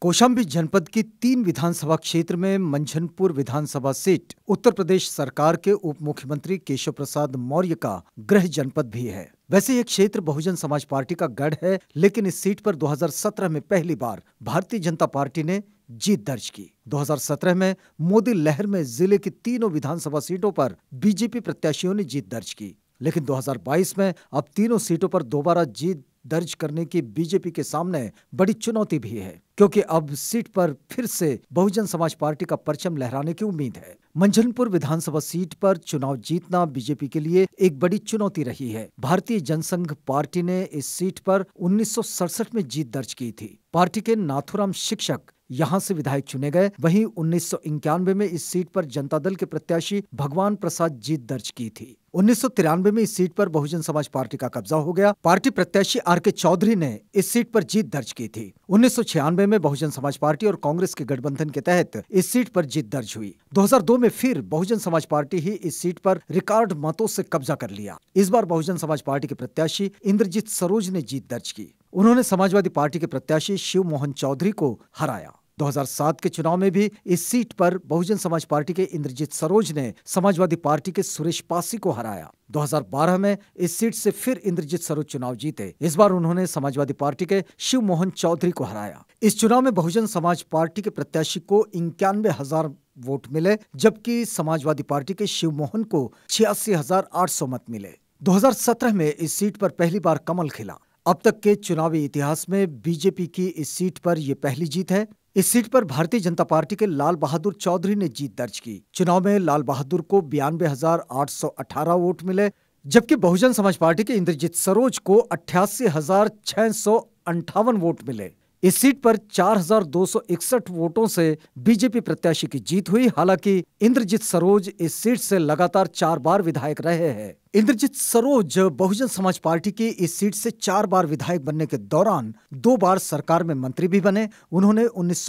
कोशाम्बी जनपद की तीन विधानसभा क्षेत्र में मंझनपुर विधानसभा सीट उत्तर प्रदेश सरकार के उप मुख्यमंत्री केशव प्रसाद मौर्य का गृह जनपद भी है वैसे ये क्षेत्र बहुजन समाज पार्टी का गढ़ है लेकिन इस सीट पर 2017 में पहली बार भारतीय जनता पार्टी ने जीत दर्ज की 2017 में मोदी लहर में जिले की तीनों विधानसभा सीटों पर बीजेपी प्रत्याशियों ने जीत दर्ज की लेकिन 2022 में अब तीनों सीटों पर दोबारा जीत दर्ज करने की बीजेपी के सामने बड़ी चुनौती भी है क्योंकि अब सीट पर फिर से बहुजन समाज पार्टी का परचम लहराने की उम्मीद है मंझनपुर विधानसभा सीट पर चुनाव जीतना बीजेपी के लिए एक बड़ी चुनौती रही है भारतीय जनसंघ पार्टी ने इस सीट पर उन्नीस में जीत दर्ज की थी पार्टी के नाथुराम शिक्षक यहाँ से विधायक चुने गए वहीं उन्नीस में इस सीट पर जनता दल के प्रत्याशी भगवान प्रसाद जीत दर्ज की थी उन्नीस में इस सीट पर बहुजन समाज पार्टी का कब्जा हो गया पार्टी प्रत्याशी आर के चौधरी ने इस सीट पर जीत दर्ज की थी उन्नीस में बहुजन समाज पार्टी और कांग्रेस के गठबंधन के तहत इस सीट पर जीत दर्ज हुई 2002 में फिर बहुजन समाज पार्टी ही इस सीट पर रिकॉर्ड मतों से कब्जा कर लिया इस बार बहुजन समाज पार्टी के प्रत्याशी इंद्रजीत सरोज ने जीत दर्ज की उन्होंने समाजवादी पार्टी के प्रत्याशी शिव मोहन चौधरी को हराया 2007 के चुनाव में भी इस सीट पर बहुजन समाज पार्टी के इंद्रजीत सरोज ने समाजवादी पार्टी के सुरेश पासी को हराया 2012 में इस सीट से फिर इंद्रजीत सरोज चुनाव जीते इस बार उन्होंने समाजवादी पार्टी के शिव मोहन चौधरी को हराया इस चुनाव में बहुजन समाज पार्टी के प्रत्याशी को इक्यानवे हजार वोट मिले जबकि समाजवादी पार्टी के शिव मोहन को छियासी हजार आठ सौ मत मिले 2017 में इस सीट पर पहली बार कमल खिला अब तक के चुनावी इतिहास में बीजेपी की इस सीट पर यह पहली जीत है इस सीट पर भारतीय जनता पार्टी के लाल बहादुर चौधरी ने जीत दर्ज की चुनाव में लाल बहादुर को बयानबे वोट मिले जबकि बहुजन समाज पार्टी के इंद्रजीत सरोज को अठासी वोट मिले इस सीट पर 4,261 वोटों से बीजेपी प्रत्याशी की जीत हुई हालांकि इंद्रजीत सरोज इस सीट से लगातार चार बार विधायक रहे हैं इंद्रजीत सरोज बहुजन समाज पार्टी की इस सीट से चार बार विधायक बनने के दौरान दो बार सरकार में मंत्री भी बने उन्होंने उन्नीस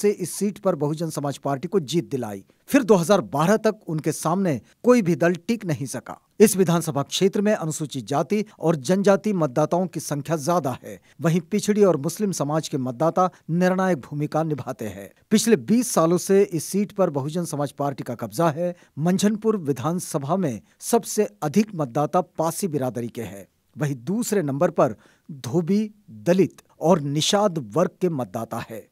से इस सीट पर बहुजन समाज पार्टी को जीत दिलाई फिर 2012 तक उनके सामने कोई भी दल टिक नहीं सका इस विधानसभा क्षेत्र में अनुसूचित जाति और जनजाति मतदाताओं की संख्या ज्यादा है वहीं पिछड़ी और मुस्लिम समाज के मतदाता निर्णायक भूमिका निभाते हैं पिछले 20 सालों से इस सीट पर बहुजन समाज पार्टी का कब्जा है मंझनपुर विधानसभा में सबसे अधिक मतदाता पासी बिरादरी के है वही दूसरे नंबर पर धोबी दलित और निषाद वर्ग के मतदाता है